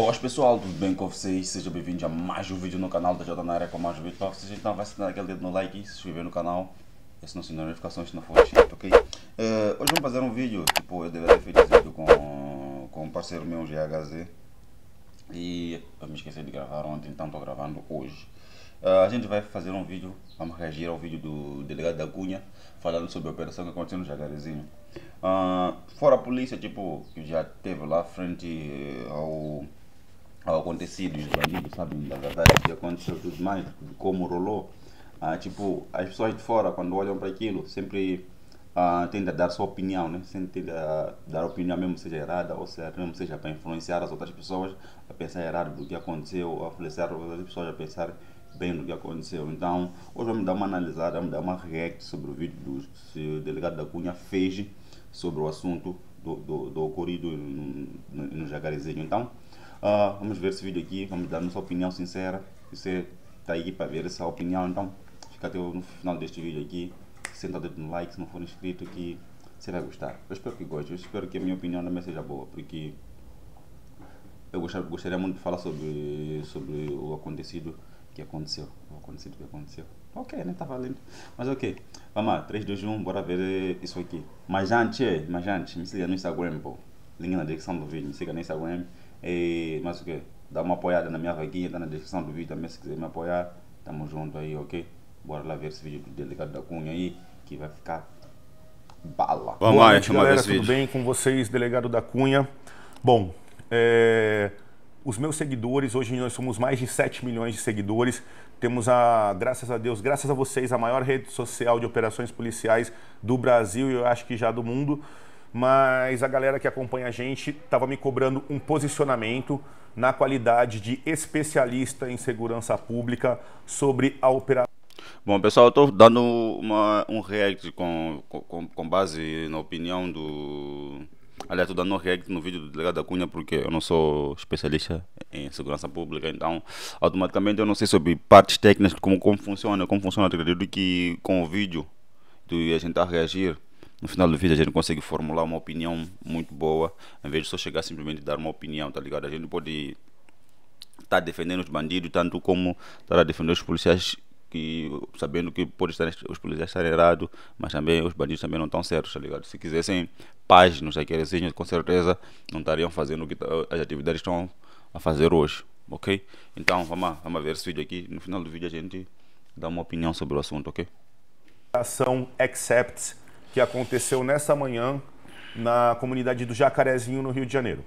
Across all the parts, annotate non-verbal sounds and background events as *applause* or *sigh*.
Olá pessoal, tudo bem com vocês? Sejam bem-vindos a mais um vídeo no canal da na área com mais um vídeo para vocês. Então vai dar aquele dedo no like se inscrever no canal. E se não se notificações na inscrito, ok? Uh, hoje vamos fazer um vídeo, tipo, eu deveria ter feito esse vídeo com, com um parceiro meu, GHZ. E eu me esqueci de gravar ontem, então estou gravando hoje. Uh, a gente vai fazer um vídeo, vamos reagir ao vídeo do delegado da Cunha, falando sobre a operação que aconteceu no Jagarezinho. Uh, ah, fora a polícia, tipo, que já teve lá frente ao ao acontecido, os bandidos sabem da verdade o que aconteceu tudo mais, como rolou. Ah, tipo, as pessoas de fora, quando olham para aquilo, sempre ah, tendem a dar sua opinião, né? Sempre tendem a dar opinião, mesmo seja errada ou seja, mesmo seja para influenciar as outras pessoas a pensar errado do que aconteceu, ou influenciar as outras pessoas a pensar bem do que aconteceu. Então, hoje vamos dar uma analisada, vamos dar uma react sobre o vídeo do que o delegado da Cunha fez sobre o assunto do, do, ocorrido no, no, no Jagarezinho. Então, uh, vamos ver esse vídeo aqui, vamos dar nossa opinião sincera. Você está aí para ver essa opinião, então fica até o final deste vídeo aqui. Senta o dedo no like se não for inscrito que você vai gostar. Eu espero que goste, eu espero que a minha opinião também seja boa, porque eu gostaria, gostaria muito de falar sobre, sobre o acontecido que aconteceu. O acontecido que aconteceu. Ok, né? Tá valendo. Mas ok. Vamos lá, 3, 2, 1, bora ver isso aqui. Mas antes, é, mas antes, me siga no Instagram, pô. Link na descrição do vídeo, me siga no Instagram. E mais o que? Dá uma apoiada na minha vaguinha. tá na descrição do vídeo também se quiser me apoiar. Tamo junto aí, ok? Bora lá ver esse vídeo do delegado da Cunha aí, que vai ficar bala. Vamos lá, noite, galera, tudo vídeo. bem com vocês, delegado da Cunha? Bom, é os meus seguidores, hoje nós somos mais de 7 milhões de seguidores. Temos a, graças a Deus, graças a vocês, a maior rede social de operações policiais do Brasil e eu acho que já do mundo. Mas a galera que acompanha a gente estava me cobrando um posicionamento na qualidade de especialista em segurança pública sobre a operação. Bom, pessoal, estou dando uma, um react com, com, com base na opinião do, Aliás, estou dando react no vídeo do delegado da Cunha porque eu não sou especialista em segurança pública, então automaticamente eu não sei sobre partes técnicas, como, como funciona, como funciona. Acredito que com o vídeo e a gente tá a reagir, no final do vídeo a gente consegue formular uma opinião muito boa, em vez de só chegar simplesmente a dar uma opinião, tá ligado? A gente pode estar tá defendendo os bandidos, tanto como estar tá a defender os policiais que sabendo que pode estar os policiais estarem errados, mas também os bandidos também não estão certos, tá ligado? Se quisessem paz nos aquerecinhos, assim, com certeza não estariam fazendo o que as atividades estão a fazer hoje, ok? Então vamos, vamos ver esse vídeo aqui. No final do vídeo a gente dá uma opinião sobre o assunto, ok? A ação Accept que aconteceu nessa manhã na comunidade do Jacarezinho, no Rio de Janeiro.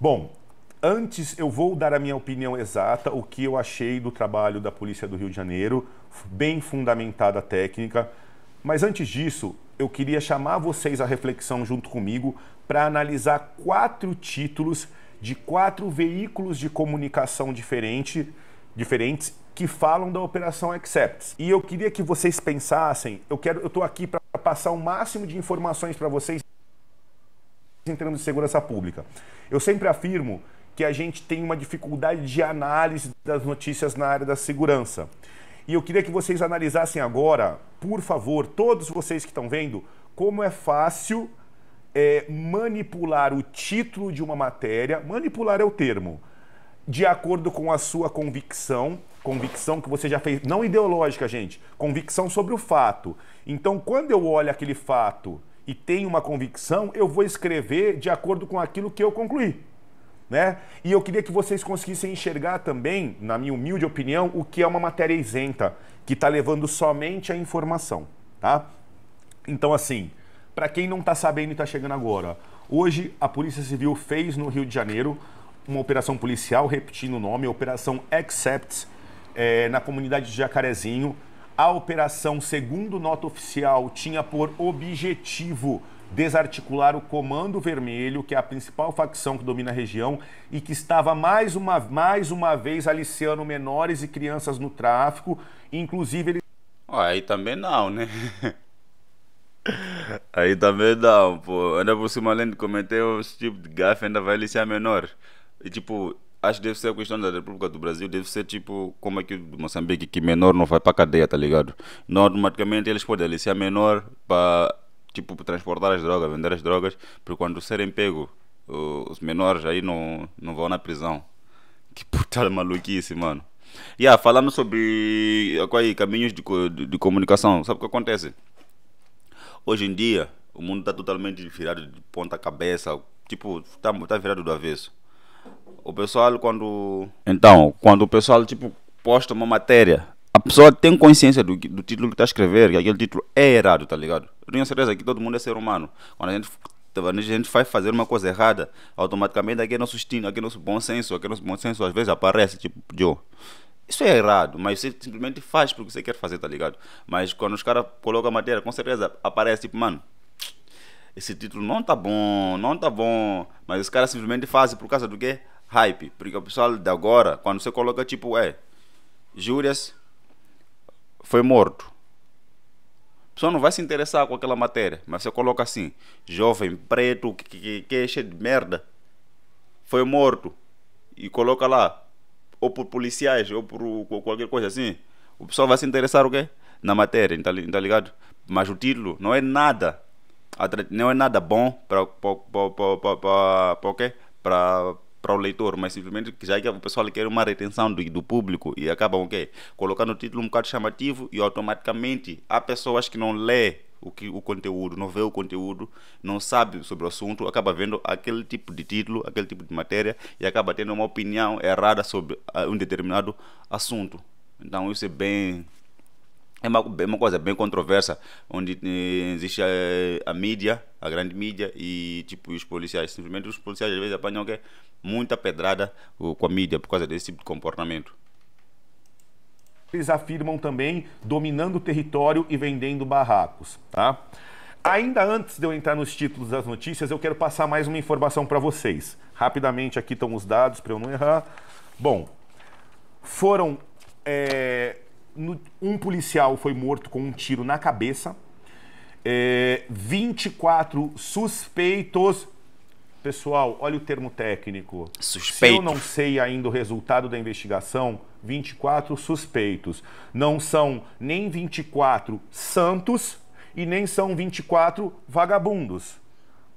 Bom, Antes, eu vou dar a minha opinião exata, o que eu achei do trabalho da Polícia do Rio de Janeiro, bem fundamentada técnica. Mas antes disso, eu queria chamar vocês à reflexão junto comigo para analisar quatro títulos de quatro veículos de comunicação diferente, diferentes que falam da Operação Accept. E eu queria que vocês pensassem, eu quero, eu estou aqui para passar o máximo de informações para vocês em segurança pública. Eu sempre afirmo que a gente tem uma dificuldade de análise das notícias na área da segurança. E eu queria que vocês analisassem agora, por favor, todos vocês que estão vendo, como é fácil é, manipular o título de uma matéria, manipular é o termo, de acordo com a sua convicção, convicção que você já fez, não ideológica, gente, convicção sobre o fato. Então, quando eu olho aquele fato e tenho uma convicção, eu vou escrever de acordo com aquilo que eu concluí né? E eu queria que vocês conseguissem enxergar também, na minha humilde opinião, o que é uma matéria isenta, que está levando somente a informação, tá? Então, assim, para quem não está sabendo e está chegando agora, hoje a Polícia Civil fez no Rio de Janeiro uma operação policial, repetindo o nome, Operação Accepts, é, na comunidade de Jacarezinho. A operação, segundo nota oficial, tinha por objetivo desarticular o Comando Vermelho, que é a principal facção que domina a região e que estava mais uma, mais uma vez aliciando menores e crianças no tráfico, inclusive ele... Ah, aí também não, né? *laughs* aí também não, pô. Ainda por cima, além de cometer esse tipo de gafe, ainda vai aliciar menor. E tipo, acho que deve ser a questão da República do Brasil, deve ser tipo como aqui é de Moçambique, que menor não vai para cadeia, tá ligado? Não, automaticamente eles podem aliciar menor para tipo transportar as drogas, vender as drogas, porque quando serem pego, os menores aí não, não vão na prisão. Que puta *laughs* maluquice, mano. E yeah, falando sobre aí, caminhos de, de, de, comunicação, sabe o que acontece? Hoje em dia, o mundo está totalmente virado de ponta cabeça, tipo, está tá virado do avesso. O pessoal quando... Então, quando o pessoal, tipo, posta uma matéria a pessoa tem consciência do, do título que está a escrever, que aquele título é errado, tá ligado? Eu tenho certeza que todo mundo é ser humano. Quando a gente, quando a gente faz fazer uma coisa errada, automaticamente aquele é nosso instinto, aquele é nosso bom senso, aquele é nosso bom senso às vezes aparece, tipo, Joe. Isso é errado, mas você simplesmente faz porque você quer fazer, tá ligado? Mas quando os caras colocam a matéria, com certeza aparece, tipo, mano, esse título não tá bom, não tá bom, mas os caras simplesmente fazem por causa do quê? Hype. Porque o pessoal de agora, quando você coloca, tipo, é, Júrias foi morto. A pessoa não vai se interessar com aquela matéria, mas você coloca assim: jovem preto que, que, que é cheio de merda foi morto e coloca lá, ou por policiais, ou por qualquer coisa assim, o pessoal vai se interessar o quê? Na matéria, tá, tá ligado? Mas o título não é nada, não é nada bom para o quê? Para para o leitor, mas simplesmente já que o pessoal quer uma retenção do, do público e acabam o quê? Colocando o título um bocado chamativo e automaticamente há pessoas que não lê o, que, o conteúdo, não vê o conteúdo, não sabe sobre o assunto, acaba vendo aquele tipo de título, aquele tipo de matéria e acaba tendo uma opinião errada sobre ah, um determinado assunto. Então isso é bem é uma, é uma coisa bem controversa, onde eh, existe a, a, mídia, a grande mídia e tipo os policiais. Simplesmente os policiais às vezes apanham muita pedrada com a mídia por causa desse tipo de comportamento. Eles afirmam também dominando o território e vendendo barracos, tá? Ainda antes de eu entrar nos títulos das notícias, eu quero passar mais uma informação para vocês. Rapidamente, aqui estão os dados para eu não errar. Bom, foram é um policial foi morto com um tiro na cabeça. É, 24 suspeitos. Pessoal, olha o termo técnico. Suspeito. Se eu não sei ainda o resultado da investigação, 24 suspeitos. Não são nem 24 santos e nem são 24 vagabundos,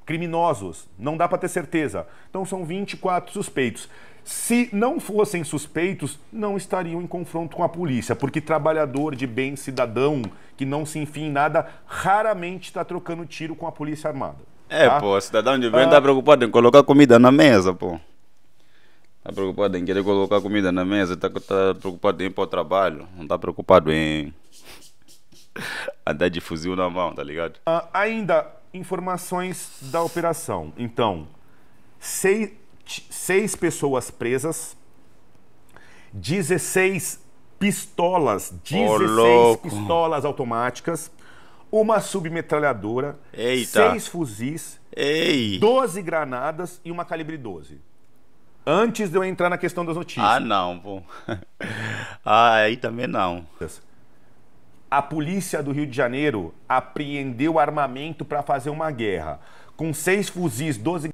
criminosos. Não dá para ter certeza. Então são 24 suspeitos. Se não fossem suspeitos, não estariam em confronto com a polícia, porque trabalhador de bem, cidadão, que não se enfia em nada, raramente está trocando tiro com a polícia armada. É, tá? pô, cidadão de bem está ah. preocupado em colocar comida na mesa, pô. Está preocupado em querer colocar comida na mesa, está tá preocupado em ir para o trabalho, não está preocupado em *laughs* andar de fuzil na mão, tá ligado? Ah, ainda, informações da operação. Então, seis, seis pessoas presas, 16 pistolas, 16 oh, pistolas automáticas, uma submetralhadora, Eita. seis fuzis, Ei. 12 granadas e uma calibre 12. Antes de eu entrar na questão das notícias. Ah, não, pô. *laughs* ah, aí também não. A polícia do Rio de Janeiro apreendeu armamento para fazer uma guerra. Com seis fuzis, 12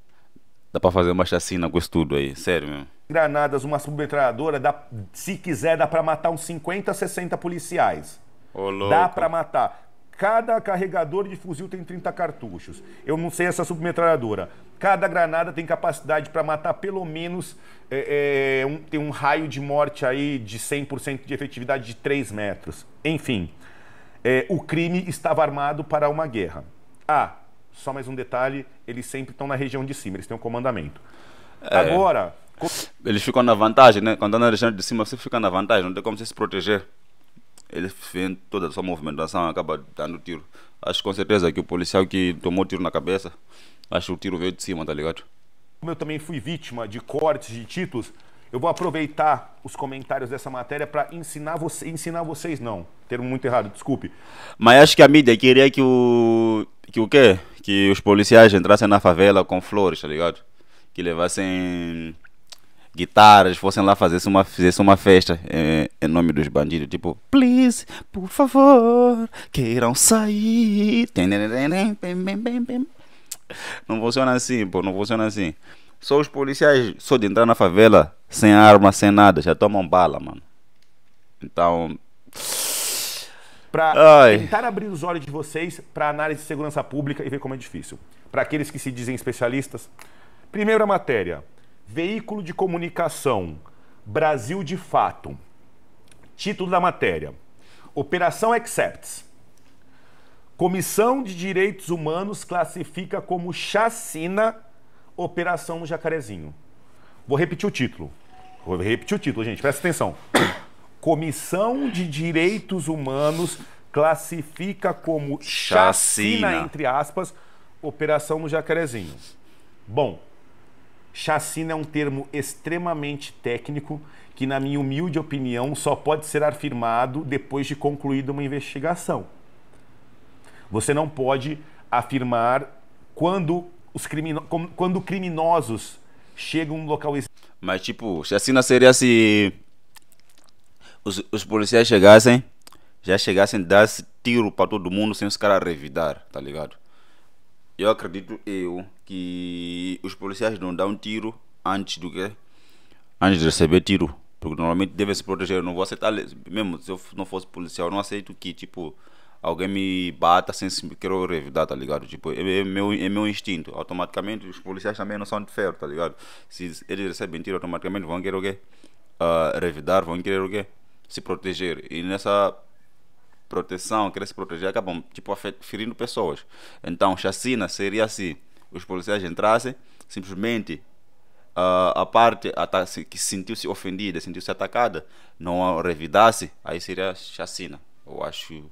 Dá pra fazer uma chacina com isso tudo aí, sério mesmo. Granadas, uma submetralhadora, dá, se quiser, dá pra matar uns 50, 60 policiais. Ô, louco. Dá pra matar. Cada carregador de fuzil tem 30 cartuchos. Eu não sei essa submetralhadora. Cada granada tem capacidade para matar pelo menos. É, é, um, tem um raio de morte aí de 100% de efetividade de 3 metros. Enfim, é, o crime estava armado para uma guerra. Ah, só mais um detalhe, eles sempre estão na região de cima, eles têm o um comandamento. É, Agora... Eles ficam na vantagem, né? Quando estão tá na região de cima, você fica na vantagem, não tem como você se proteger. Eles vêm toda a sua movimentação, acaba dando tiro. Acho com certeza que o policial que tomou tiro na cabeça, acho que o tiro veio de cima, tá ligado? Como eu também fui vítima de cortes de títulos, eu vou aproveitar os comentários dessa matéria para ensinar você, ensinar vocês não, termo muito errado, desculpe. Mas acho que a mídia queria que o que o quê? Que os policiais entrassem na favela com flores, tá ligado? Que levassem guitarras, fossem lá fazer uma, fizessem uma festa em, é, em, nome dos bandidos, tipo, please, por favor, queiram sair. Não funciona assim, pô, não funciona assim. Só os policiais, só de entrar na favela, sem arma, sem nada, já tomam bala, mano. Então para tentar abrir os olhos de vocês para análise de segurança pública e ver como é difícil. Para aqueles que se dizem especialistas, primeira matéria: veículo de comunicação, Brasil de fato. Título da matéria: Operação Excepts. Comissão de Direitos Humanos classifica como chacina Operação Jacarezinho. Vou repetir o título. Vou repetir o título, gente, presta atenção. Comissão de Direitos Humanos classifica como chacina, chacina entre aspas, operação no Jacarezinho. Bom, chacina é um termo extremamente técnico que, na minha humilde opinião, só pode ser afirmado depois de concluída uma investigação. Você não pode afirmar quando os crimino... quando criminosos chegam a um local. Mas, tipo, chacina seria se os, os policiais chegassem, já chegassem, dar tiro para todo mundo sem os caras revidar, tá ligado? Eu acredito eu que os policiais não dão tiro antes do que antes de receber tiro, porque normalmente devem se proteger. Eu não vou aceitar, mesmo se eu não fosse policial, eu não aceito que tipo alguém me bata sem se querer revidar, tá ligado? Tipo, é, é, meu, é meu instinto. Automaticamente os policiais também não são de ferro, tá ligado? Se eles recebem tiro, automaticamente vão querer o quê? Uh, revidar, vão querer o quê? se proteger. E nessa proteção, querer se proteger, acabam tipo ferindo pessoas. Então, chacina seria assim: os policiais entrassem, simplesmente uh, a parte que sentiu-se ofendida, sentiu-se atacada, não revidasse, aí seria chacina. Eu acho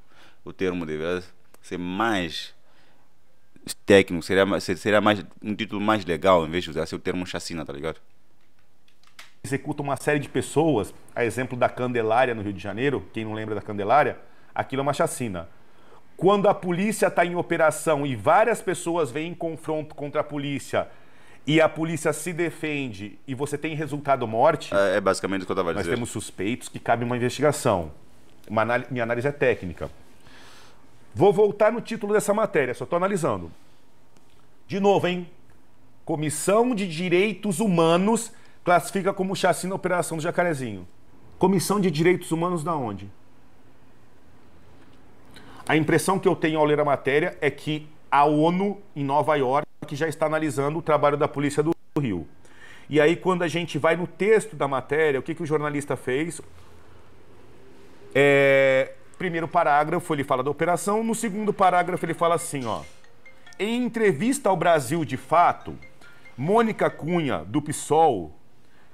o termo deveria ser mais técnico, seria, seria mais um título mais legal em vez de usar o termo chacina, tá ligado? executa uma série de pessoas, a exemplo da Candelária no Rio de Janeiro, quem não lembra da Candelária, aquilo é uma chacina. Quando a polícia está em operação e várias pessoas vêm em confronto contra a polícia e a polícia se defende e você tem resultado morte. É, é basicamente o que eu estava dizendo. Nós temos suspeitos que cabe uma investigação. Uma análise, minha análise é técnica. Vou voltar no título dessa matéria, só estou analisando. De novo, hein? Comissão de Direitos Humanos classifica como chassi a operação do Jacarezinho. Comissão de Direitos Humanos da onde? A impressão que eu tenho ao ler a matéria é que a ONU em Nova York já está analisando o trabalho da polícia do Rio. E aí quando a gente vai no texto da matéria, o que, que o jornalista fez? É, primeiro parágrafo ele fala da operação, no segundo parágrafo ele fala assim, ó. Em entrevista ao Brasil de Fato, Mônica Cunha, do PSOL,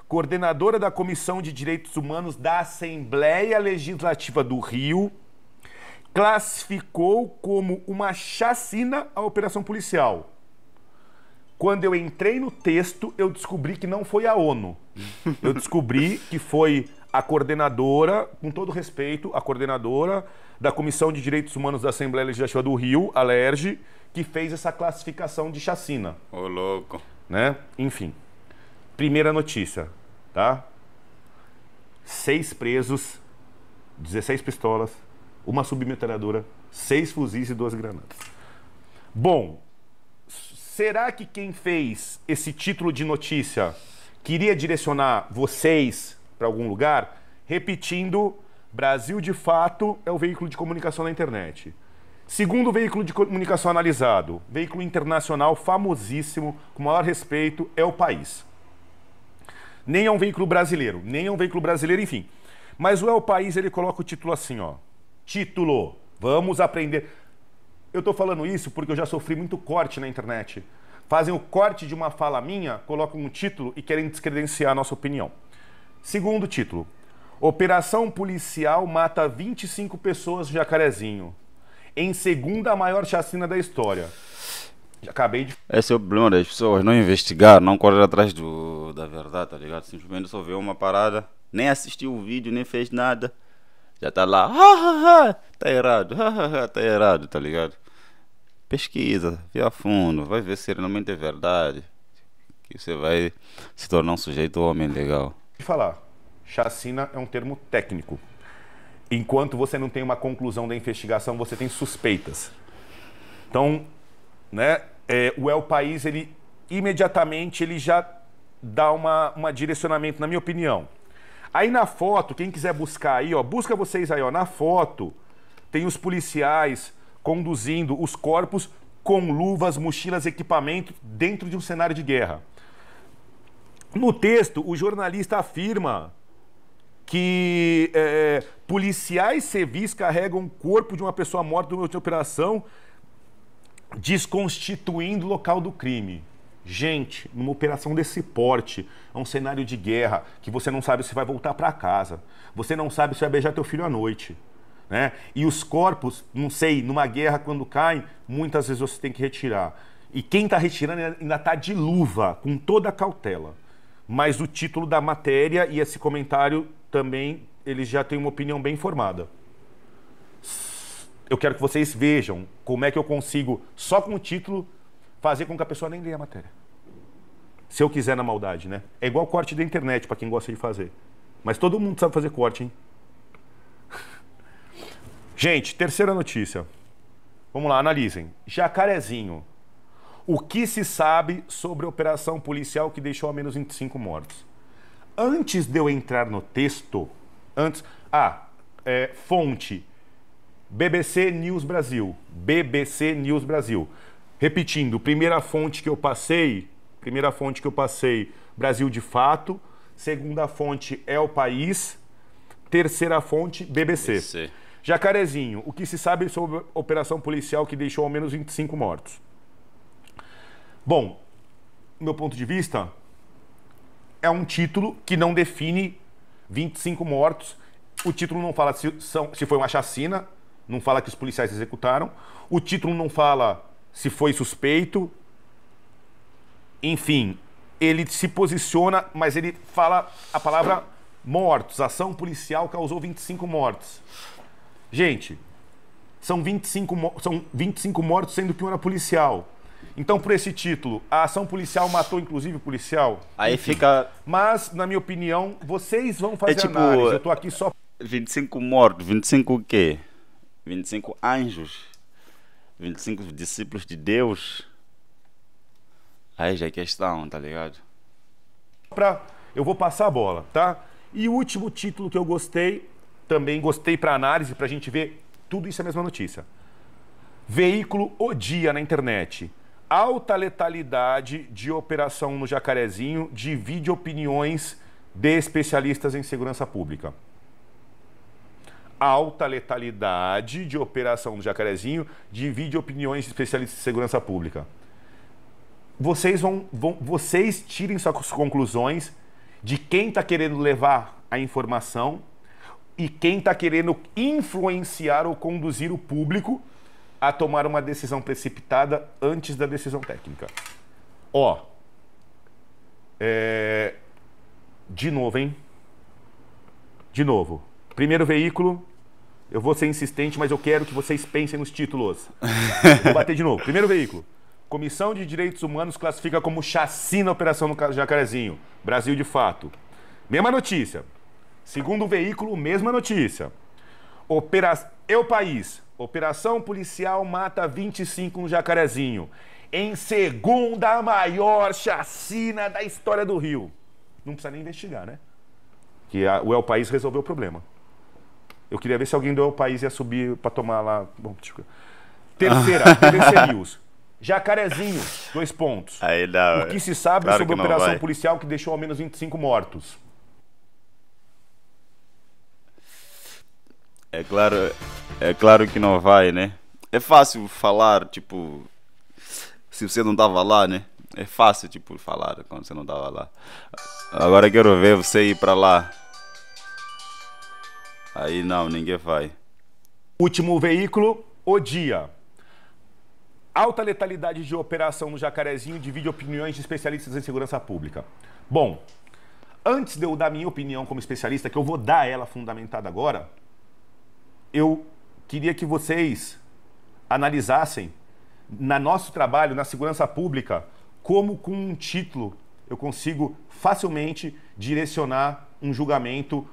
coordenadora da Comissão de Direitos Humanos da Assembleia Legislativa do Rio, classificou como uma chacina a operação policial. Quando eu entrei no texto, eu descobri que não foi a ONU. Eu descobri que foi a coordenadora, com todo respeito, a coordenadora da Comissão de Direitos Humanos da Assembleia Legislativa do Rio, a LERJ, que fez essa classificação de chacina. Ô, louco. Né? Enfim. Primeira notícia, tá? Seis presos, 16 pistolas, uma submetralhadora, seis fuzis e duas granadas. Bom, será que quem fez esse título de notícia queria direcionar vocês para algum lugar? Repetindo, Brasil de fato é o veículo de comunicação na internet. Segundo veículo de comunicação analisado, veículo internacional famosíssimo, com maior respeito, é o país. Nem é um veículo brasileiro, nem é um veículo brasileiro, enfim. Mas o El País, ele coloca o título assim, ó. Título, vamos aprender. Eu estou falando isso porque eu já sofri muito corte na internet. Fazem o corte de uma fala minha, colocam um título e querem descredenciar a nossa opinião. Segundo título, Operação policial mata 25 pessoas de Jacarezinho. Em segunda maior chacina da história. Acabei de. Esse é o problema das pessoas, não investigar, não correr atrás do, da verdade, tá ligado? Simplesmente só ver uma parada, nem assistiu o vídeo, nem fez nada. Já tá lá, ah, tá errado, ah, tá errado, tá ligado? Pesquisa, vê a fundo, vai ver se realmente é verdade. Que você vai se tornar um sujeito homem legal. De falar, chacina é um termo técnico. Enquanto você não tem uma conclusão da investigação, você tem suspeitas. Então, né? é, o El País, ele imediatamente ele já dá uma, uma direcionamento, na minha opinião. Aí na foto, quem quiser buscar aí, ó, busca vocês aí, ó, na foto tem os policiais conduzindo os corpos com luvas, mochilas, equipamento dentro de um cenário de guerra. No texto, o jornalista afirma que é, policiais civis carregam o corpo de uma pessoa morta durante a operação desconstituindo o local do crime. Gente, numa operação desse porte, é um cenário de guerra que você não sabe se vai voltar para casa, você não sabe se vai beijar teu filho à noite. Né? E os corpos, não sei, numa guerra quando caem, muitas vezes você tem que retirar. E quem está retirando ainda está de luva, com toda a cautela. Mas o título da matéria e esse comentário também, eles já têm uma opinião bem formada eu quero que vocês vejam como é que eu consigo, só com o título, fazer com que a pessoa nem leia a matéria. Se eu quiser na maldade, né? É igual corte da internet, para quem gosta de fazer. Mas todo mundo sabe fazer corte, hein? *laughs* Gente, terceira notícia. Vamos lá, analisem. Jacarezinho. O que se sabe sobre a operação policial que deixou ao menos 25 mortos? Antes de eu entrar no texto, antes. Ah, é, fonte BBC News Brasil. BBC News Brasil. Repetindo, primeira fonte que eu passei, primeira fonte que eu passei, Brasil de Fato. Segunda fonte é o País. Terceira fonte, BBC. BBC. Jacarezinho, o que se sabe sobre a operação policial que deixou ao menos 25 mortos? Bom, meu ponto de vista, é um título que não define 25 mortos. O título não fala se, são, se foi uma chacina, não fala que os policiais executaram. O título não fala se foi suspeito. Enfim, ele se posiciona, mas ele fala a palavra mortos. Ação policial causou 25 mortos. Gente, são 25, são 25 mortos, sendo que um era policial. Então, por esse título, a ação policial matou inclusive o policial? Aí Enfim. fica. Mas, na minha opinião, vocês vão fazer é tipo, análise. Eu tô aqui só. 25 mortos, 25 o quê? 25 anjos, 25 discípulos de Deus. Aí já é questão, tá ligado? Pra, eu vou passar a bola, tá? E o último título que eu gostei, também gostei para análise, pra gente ver, tudo isso é a mesma notícia. Veículo odia na internet. Alta letalidade de operação no Jacarezinho divide opiniões de especialistas em segurança pública alta letalidade de operação do Jacarezinho divide opiniões de especialistas de segurança pública. Vocês vão, vão vocês tirem suas conclusões de quem está querendo levar a informação e quem está querendo influenciar ou conduzir o público a tomar uma decisão precipitada antes da decisão técnica. Ó, é... de novo, hein? De novo. Primeiro veículo, eu vou ser insistente, mas eu quero que vocês pensem nos títulos. *laughs* vou bater de novo. Primeiro veículo. Comissão de Direitos Humanos classifica como chacina a operação no Jacarezinho. Brasil de fato. Mesma notícia. Segundo veículo, mesma notícia. Opera... Eu é País. Operação policial mata 25 no Jacarezinho. Em segunda maior chacina da história do Rio. Não precisa nem investigar, né? Que a... o El País resolveu o problema. Eu queria ver se alguém do meu país ia subir para tomar lá. Bom, tipo Terceira, TVC *laughs* News. Jacarezinho, dois pontos. Aí dá, o que se sabe claro sobre a operação vai. policial que deixou ao menos 25 mortos? É claro, é claro que não vai, né? É fácil falar, tipo, se você não tava lá, né? É fácil, tipo, falar quando você não tava lá. Agora quero ver você ir para lá. Aí não, ninguém vai. Último veículo, o dia. Alta letalidade de operação no Jacarezinho divide opiniões de especialistas em segurança pública. Bom, antes de eu dar minha opinião como especialista, que eu vou dar ela fundamentada agora, eu queria que vocês analisassem, na nosso trabalho, na segurança pública, como com um título eu consigo facilmente direcionar um julgamento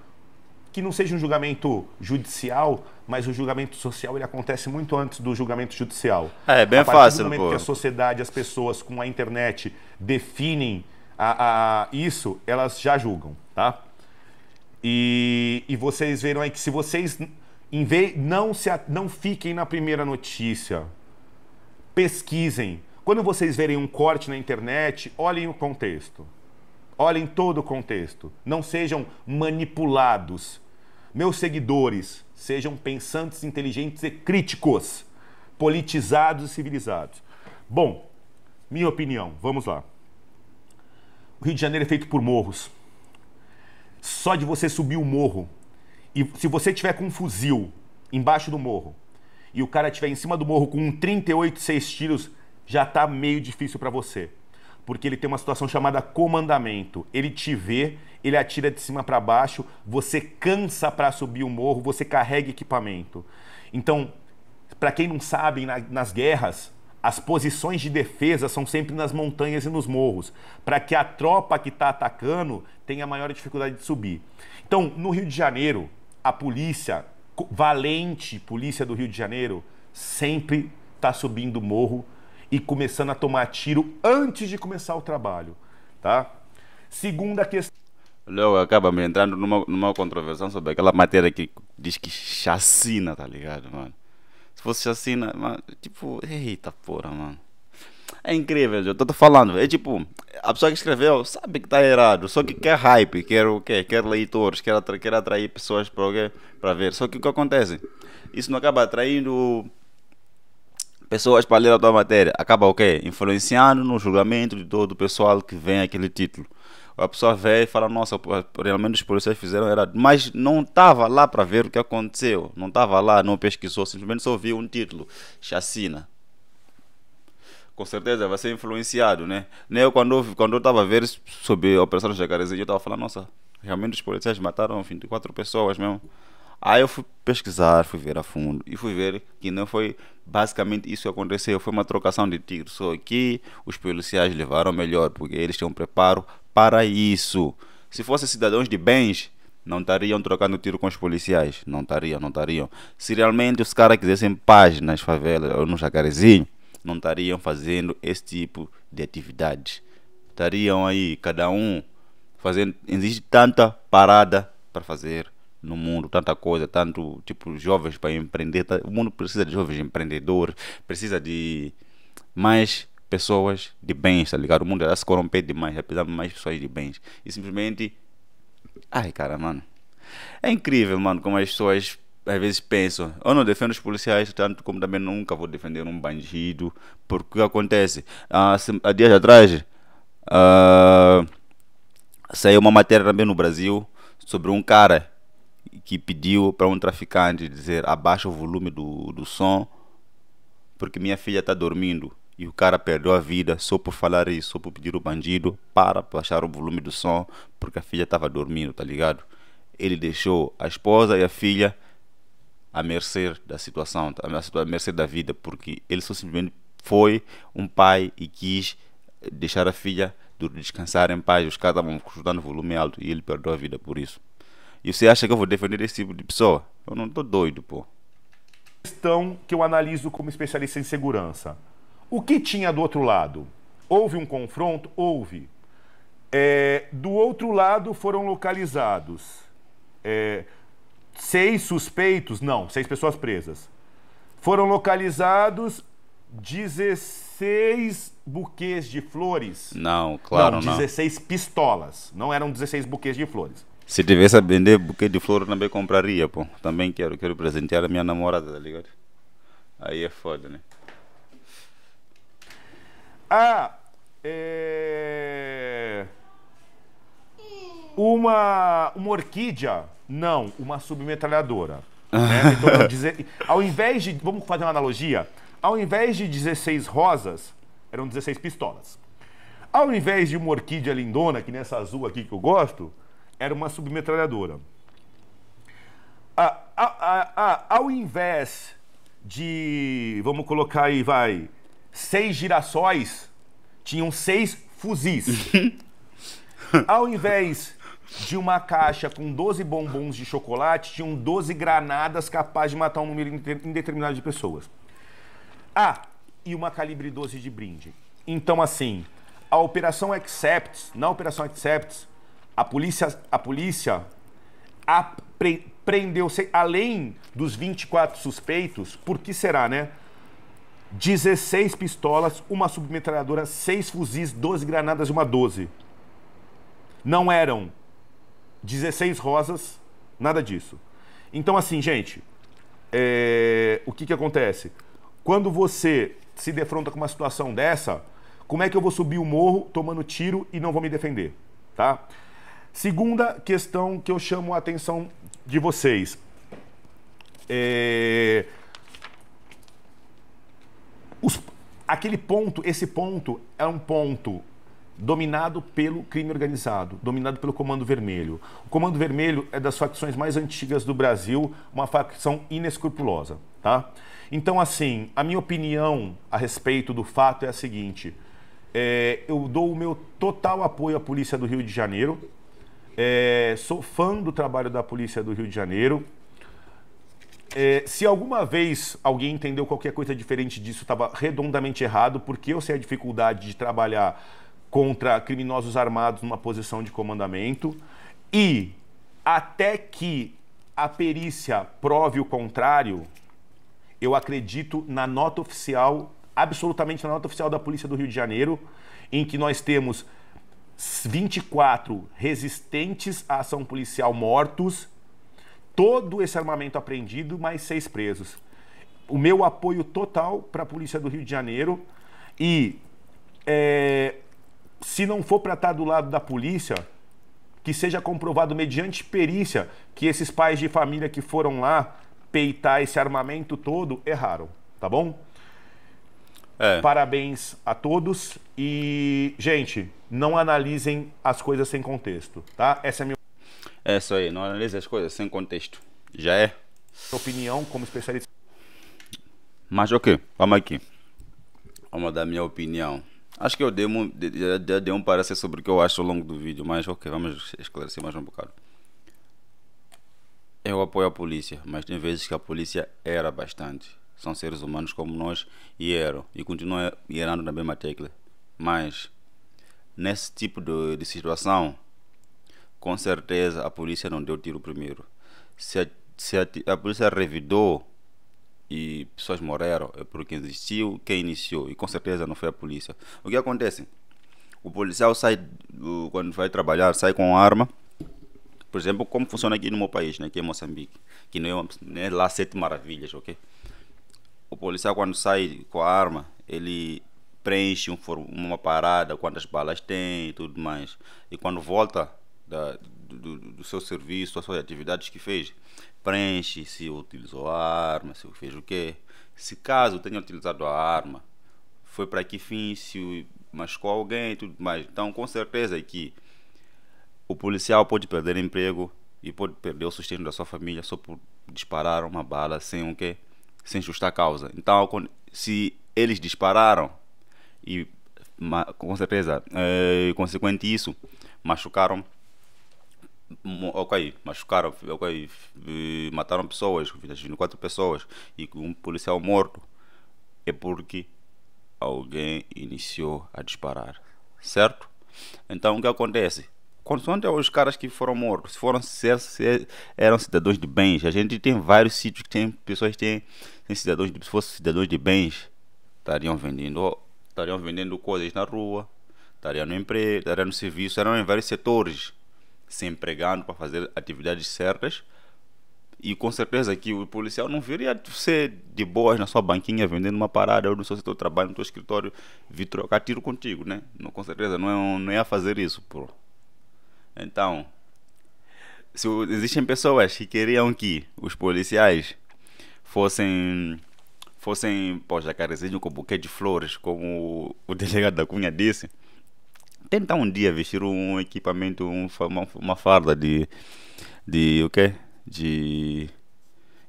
que não seja um julgamento judicial, mas o julgamento social ele acontece muito antes do julgamento judicial. É, bem a fácil. Do momento pô. que a sociedade, as pessoas com a internet definem a, a isso, elas já julgam, tá? E, e, vocês viram aí que se vocês em vez, não, se, não fiquem na primeira notícia, pesquisem. Quando vocês verem um corte na internet, olhem o contexto olhem todo o contexto. Não sejam manipulados. Meus seguidores, sejam pensantes, inteligentes e críticos, politizados e civilizados. Bom, minha opinião, vamos lá. O Rio de Janeiro é feito por morros. Só de você subir o um morro e se você tiver com um fuzil embaixo do morro e o cara tiver em cima do morro com um 38 6 tiros, já está meio difícil para você porque ele tem uma situação chamada comandamento. Ele te vê, ele atira de cima para baixo, você cansa para subir o morro, você carrega equipamento. Então, para quem não sabe, na, nas guerras, as posições de defesa são sempre nas montanhas e nos morros, para que a tropa que está atacando tenha maior dificuldade de subir. Então, no Rio de Janeiro, a polícia, valente polícia do Rio de Janeiro, sempre está subindo o morro e começando a tomar tiro antes de começar o trabalho, tá? Segunda questão. Logo acaba-me entrando numa, numa controvérsia sobre aquela matéria que diz que chacina, tá ligado, mano? Se fosse chacina, mano, tipo, eita porra, mano. É incrível, eu tô, tô falando. É tipo, a pessoa que escreveu sabe que tá errado, só que quer hype, quer o quê? Quer leitores, quer, atra quer atrair pessoas para ver. Só que o que acontece? Isso não acaba atraindo pessoas para ler a tua matéria. Acaba o quê? Influenciando no julgamento de todo o pessoal que vem aquele título. A pessoa vê e fala, nossa, realmente os policiais fizeram errado. mas não estava lá para ver o que aconteceu. Não estava lá, não pesquisou, simplesmente só viu um título, chacina com certeza vai ser influenciado, né? Nem eu, quando quando eu estava a ver sobre a Operação Jacarezinho, eu estava falando, nossa, realmente os policiais mataram 24 pessoas mesmo. Aí eu fui pesquisar, fui ver a fundo e fui ver que não foi basicamente isso que aconteceu. Foi uma trocação de tiro. Só que os policiais levaram melhor, porque eles tinham preparo para isso. Se fossem cidadãos de bens, não estariam trocando tiro com os policiais. Não estariam, não estariam. Se realmente os caras quisessem paz nas favelas ou no jacarezinho, não estariam fazendo esse tipo de atividades. Estariam aí, cada um, fazendo. Existe tanta parada para fazer no mundo, tanta coisa, tanto tipo jovens para empreender. O mundo precisa de jovens empreendedores, precisa de mais pessoas de bens, tá ligado? O mundo já se corrompe demais, já precisa de mais pessoas de bens. E simplesmente. Ai, cara, mano. É incrível, mano, como as pessoas às vezes pensam. Eu não defendo os policiais, tanto como também nunca vou defender um bandido. Porque o que acontece? Há, ah, há dias atrás. Uh, saiu uma matéria também no Brasil sobre um cara que pediu para um traficante dizer abaixa o volume do, do som porque minha filha está dormindo e o cara perdeu a vida só por falar isso, só por pedir o bandido para baixar o volume do som porque a filha estava dormindo, tá ligado? Ele deixou a esposa e a filha à mercê da situação, tá, à mercê da vida, porque ele só simplesmente foi um pai e quis eh, deixar a filha descansar em paz. Os caras estavam escutando volume alto e ele perdeu a vida por isso. E você acha que eu vou defender esse tipo de pessoa? Eu não tô doido, pô. Questão que eu analiso como especialista em segurança. O que tinha do outro lado? Houve um confronto? Houve. É, do outro lado foram localizados é, seis suspeitos, não, seis pessoas presas. Foram localizados 16 buquês de flores. Não, claro não. 16 não. pistolas. Não eram 16 buquês de flores. Se tivesse a vender buquê de flor, também compraria, pô. Também quero, quero presentear a minha namorada, tá ligado? Aí é foda, né? Ah, é... Uma, uma orquídea? Não, uma submetralhadora. *laughs* Né? Então, ao invés de... Vamos fazer uma analogia? Ao invés de 16 rosas, eram 16 pistolas. Ao invés de uma orquídea lindona, que nessa azul aqui que eu gosto, era uma submetralhadora. ao invés de, vamos colocar aí, vai, seis girassóis, tinham seis fuzis. *laughs* ao invés de uma caixa com 12 bombons de chocolate, tinham 12 granadas capazes de matar um número indeterminado de pessoas. Ah, e uma calibre 12 de brinde. Então, assim, a Operação Accepts, na Operação Accepts, a polícia, a polícia apre, prendeu, além dos 24 suspeitos, por que será, né? 16 pistolas, uma submetralhadora, 6 fuzis, 12 granadas e uma 12. Não eram 16 rosas, nada disso. Então, assim, gente, é... o que, que acontece? Quando você se defronta com uma situação dessa, como é que eu vou subir o morro tomando tiro e não vou me defender? Tá? Segunda questão que eu chamo a atenção de vocês. É... Os... Aquele ponto, esse ponto é um ponto dominado pelo crime organizado, dominado pelo Comando Vermelho. O Comando Vermelho é das facções mais antigas do Brasil, uma facção inescrupulosa, tá? Então, assim, a minha opinião a respeito do fato é a seguinte: é, eu dou o meu total apoio à polícia do Rio de Janeiro, é, sou fã do trabalho da polícia do Rio de Janeiro. É, se alguma vez alguém entendeu qualquer coisa diferente disso, estava redondamente errado, porque eu sei a dificuldade de trabalhar contra criminosos armados numa posição de comandamento. E até que a perícia prove o contrário, eu acredito na nota oficial, absolutamente na nota oficial da Polícia do Rio de Janeiro, em que nós temos 24 resistentes à ação policial mortos, todo esse armamento apreendido, mais seis presos. O meu apoio total para a Polícia do Rio de Janeiro e é, se não for para estar tá do lado da polícia, que seja comprovado mediante perícia que esses pais de família que foram lá peitar esse armamento todo erraram, tá bom? É. Parabéns a todos e, gente, não analisem as coisas sem contexto, tá? Essa é a minha. É isso aí, não analise as coisas sem contexto. Já é? Opinião como especialista. Mas ok, vamos aqui. Vamos dar minha opinião. Acho que eu dei um, já, dei um parecer sobre o que eu acho ao longo do vídeo, mas ok, vamos esclarecer mais um bocado. Eu apoio a polícia, mas tem vezes que a polícia era bastante são seres humanos como nós e eram e continuam errando na mesma tecla. Mas nesse tipo de, de, situação, com certeza a polícia não deu tiro primeiro. Se a, se a, a polícia revidou e pessoas morreram é porque existiu quem iniciou e com certeza não foi a polícia. O que acontece? O policial sai quando vai trabalhar, sai com arma por exemplo, como funciona aqui no meu país, né, aqui em é Moçambique, que não é, uma, não é lá sete maravilhas, ok? o policial quando sai com a arma, ele preenche um, uma parada, quantas balas tem e tudo mais. E quando volta da, do, do, seu serviço, das suas atividades que fez, preenche se utilizou a arma, se fez o quê. Se caso tenha utilizado a arma, foi para que fim, se machucou alguém e tudo mais. Então, com certeza é que o policial pode perder emprego e pode perder o sustento da sua família só por disparar uma bala sem o quê? sem justa causa. Então, se eles dispararam e com certeza, é, consequente isso, machucaram ok, machucaram, ok, mataram pessoas, quatro pessoas e um policial morto, é porque alguém iniciou a disparar, certo? Então o que acontece? consoante os caras que foram mortos, foram ser, eram cidadãos de bens. A gente tem vários sítios que tem pessoas que têm, têm cidadãos de, se fossem cidadãos de bens, estariam vendendo, estariam vendendo coisas na rua, estariam no emprego, estariam no serviço, eram em vários setores, se empregando para fazer atividades certas. E com certeza que o policial não viria ser de boas na sua banquinha vendendo uma parada ou no seu setor de trabalho, no seu escritório, vir trocar tiro contigo, né? Não, com certeza não, é, não ia fazer isso, pô. Então, se existem pessoas que queriam que os policiais fossem fossem pô, jacarezinho com buquê de flores, como o *laughs* delegado da Cunha disse, tentar um dia vestir um equipamento, um, uma, uma farda de, de o quê? De,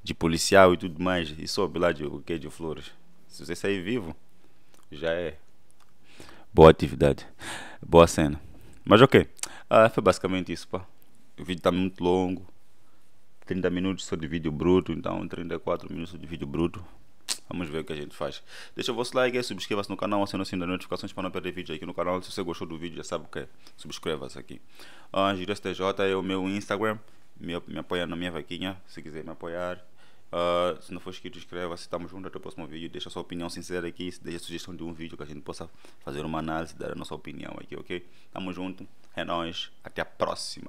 de policial e tudo mais, e sobe lá de buquê de flores. Se você sair vivo, já é boa atividade, boa cena. Mas ok, ah, foi basicamente isso, pá. O vídeo está muito longo. 30 minutos só de vídeo bruto, então 34 minutos de vídeo bruto. Vamos ver o que a gente faz. Deixa o vosso like, subscreva-se no canal, aciona o sininho das notificações para não perder vídeo aqui no canal. Se você gostou do vídeo, já sabe o que é. Subscreva-se aqui. ah, girostj é o meu Instagram. Me, me apoia na minha vaquinha, se quiser me apoiar. Uh, se não for inscrito, inscreva-se. Estamos juntos até o próximo vídeo. Deixa sua opinião sincera aqui. Deixa sugestão de um vídeo que a gente possa fazer uma análise, dar a nossa opinião aqui, ok? Tamo junto. É nóis. Até a próxima.